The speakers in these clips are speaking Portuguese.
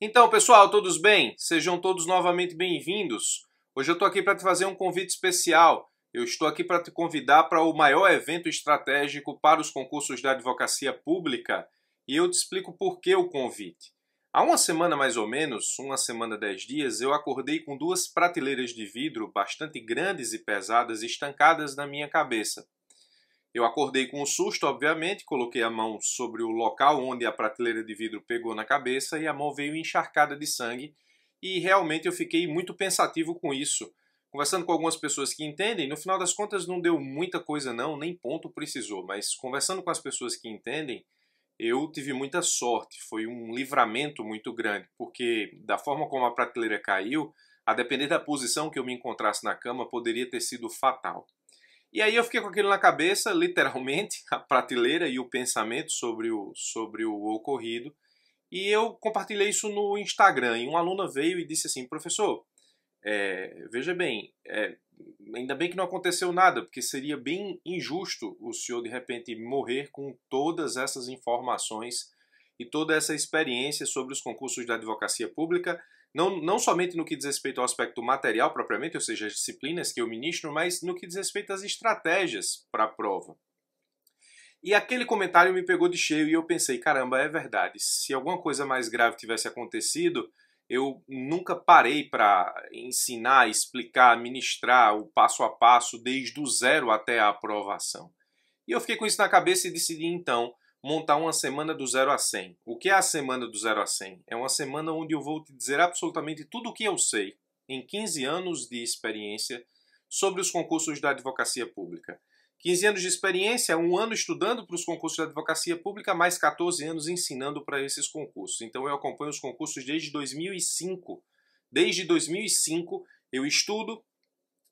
Então, pessoal, todos bem? Sejam todos novamente bem-vindos. Hoje eu estou aqui para te fazer um convite especial. Eu estou aqui para te convidar para o maior evento estratégico para os concursos da advocacia pública e eu te explico por que o convite. Há uma semana mais ou menos, uma semana dez dias, eu acordei com duas prateleiras de vidro bastante grandes e pesadas estancadas na minha cabeça. Eu acordei com um susto, obviamente, coloquei a mão sobre o local onde a prateleira de vidro pegou na cabeça e a mão veio encharcada de sangue. E realmente eu fiquei muito pensativo com isso. Conversando com algumas pessoas que entendem, no final das contas não deu muita coisa não, nem ponto precisou, mas conversando com as pessoas que entendem, eu tive muita sorte, foi um livramento muito grande, porque da forma como a prateleira caiu, a depender da posição que eu me encontrasse na cama, poderia ter sido fatal. E aí eu fiquei com aquilo na cabeça, literalmente, a prateleira e o pensamento sobre o, sobre o ocorrido. E eu compartilhei isso no Instagram. E uma aluna veio e disse assim: professor, é, veja bem, é, ainda bem que não aconteceu nada, porque seria bem injusto o senhor de repente morrer com todas essas informações e toda essa experiência sobre os concursos da advocacia pública, não, não somente no que diz respeito ao aspecto material propriamente, ou seja, as disciplinas que eu ministro, mas no que diz respeito às estratégias para a prova. E aquele comentário me pegou de cheio e eu pensei, caramba, é verdade. Se alguma coisa mais grave tivesse acontecido, eu nunca parei para ensinar, explicar, ministrar o passo a passo desde o zero até a aprovação. E eu fiquei com isso na cabeça e decidi então montar uma semana do 0 a 100. O que é a semana do 0 a 100? É uma semana onde eu vou te dizer absolutamente tudo o que eu sei em 15 anos de experiência sobre os concursos da advocacia pública. 15 anos de experiência, um ano estudando para os concursos da advocacia pública, mais 14 anos ensinando para esses concursos. Então eu acompanho os concursos desde 2005. Desde 2005 eu estudo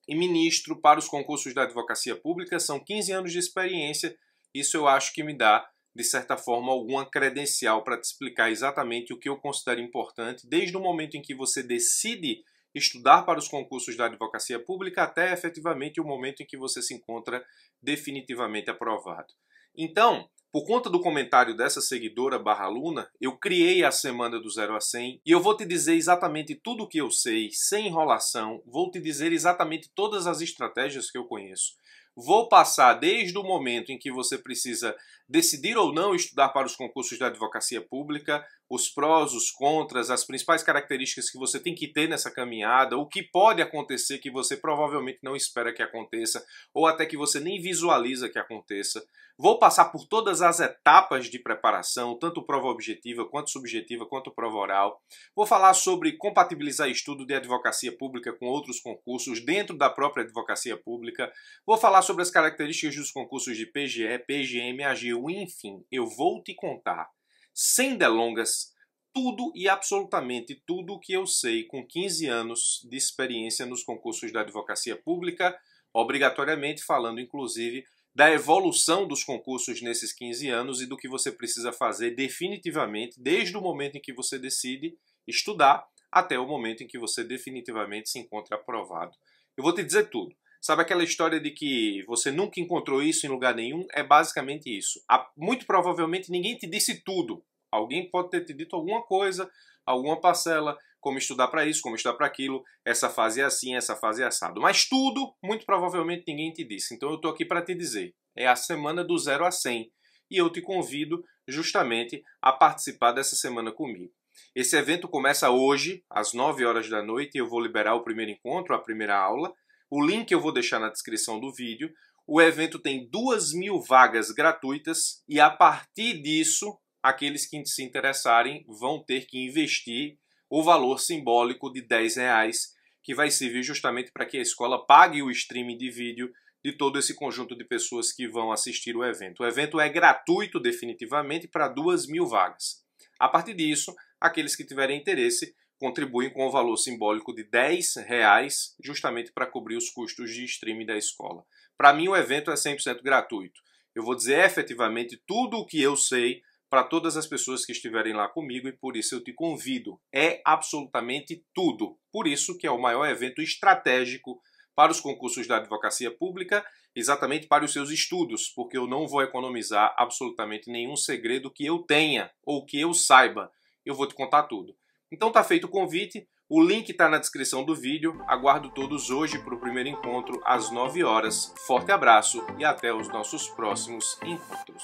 e ministro para os concursos da advocacia pública, são 15 anos de experiência. Isso eu acho que me dá de certa forma, alguma credencial para te explicar exatamente o que eu considero importante, desde o momento em que você decide estudar para os concursos da advocacia pública até efetivamente o momento em que você se encontra definitivamente aprovado. Então, por conta do comentário dessa seguidora barra aluna, eu criei a semana do 0 a 100 e eu vou te dizer exatamente tudo o que eu sei, sem enrolação, vou te dizer exatamente todas as estratégias que eu conheço vou passar desde o momento em que você precisa decidir ou não estudar para os concursos da advocacia pública, os prós, os contras, as principais características que você tem que ter nessa caminhada, o que pode acontecer que você provavelmente não espera que aconteça, ou até que você nem visualiza que aconteça. Vou passar por todas as etapas de preparação, tanto prova objetiva, quanto subjetiva, quanto prova oral. Vou falar sobre compatibilizar estudo de advocacia pública com outros concursos dentro da própria advocacia pública. Vou falar sobre as características dos concursos de PGE, PGM, AGU, enfim, eu vou te contar sem delongas, tudo e absolutamente tudo o que eu sei com 15 anos de experiência nos concursos da advocacia pública, obrigatoriamente falando inclusive da evolução dos concursos nesses 15 anos e do que você precisa fazer definitivamente desde o momento em que você decide estudar até o momento em que você definitivamente se encontra aprovado. Eu vou te dizer tudo. Sabe aquela história de que você nunca encontrou isso em lugar nenhum? É basicamente isso. Muito provavelmente ninguém te disse tudo. Alguém pode ter te dito alguma coisa, alguma parcela, como estudar para isso, como estudar para aquilo, essa fase é assim, essa fase é assado. Mas tudo, muito provavelmente ninguém te disse. Então eu estou aqui para te dizer. É a semana do zero a 100 e eu te convido justamente a participar dessa semana comigo. Esse evento começa hoje, às 9 horas da noite, e eu vou liberar o primeiro encontro, a primeira aula. O link eu vou deixar na descrição do vídeo. O evento tem duas mil vagas gratuitas e a partir disso, aqueles que se interessarem vão ter que investir o valor simbólico de 10 reais, que vai servir justamente para que a escola pague o streaming de vídeo de todo esse conjunto de pessoas que vão assistir o evento. O evento é gratuito definitivamente para duas mil vagas. A partir disso, aqueles que tiverem interesse contribuem com o valor simbólico de R$ reais, justamente para cobrir os custos de streaming da escola. Para mim, o evento é 100% gratuito. Eu vou dizer efetivamente tudo o que eu sei para todas as pessoas que estiverem lá comigo e por isso eu te convido. É absolutamente tudo. Por isso que é o maior evento estratégico para os concursos da advocacia pública, exatamente para os seus estudos, porque eu não vou economizar absolutamente nenhum segredo que eu tenha ou que eu saiba. Eu vou te contar tudo. Então tá feito o convite, o link está na descrição do vídeo. Aguardo todos hoje para o primeiro encontro às 9 horas. Forte abraço e até os nossos próximos encontros.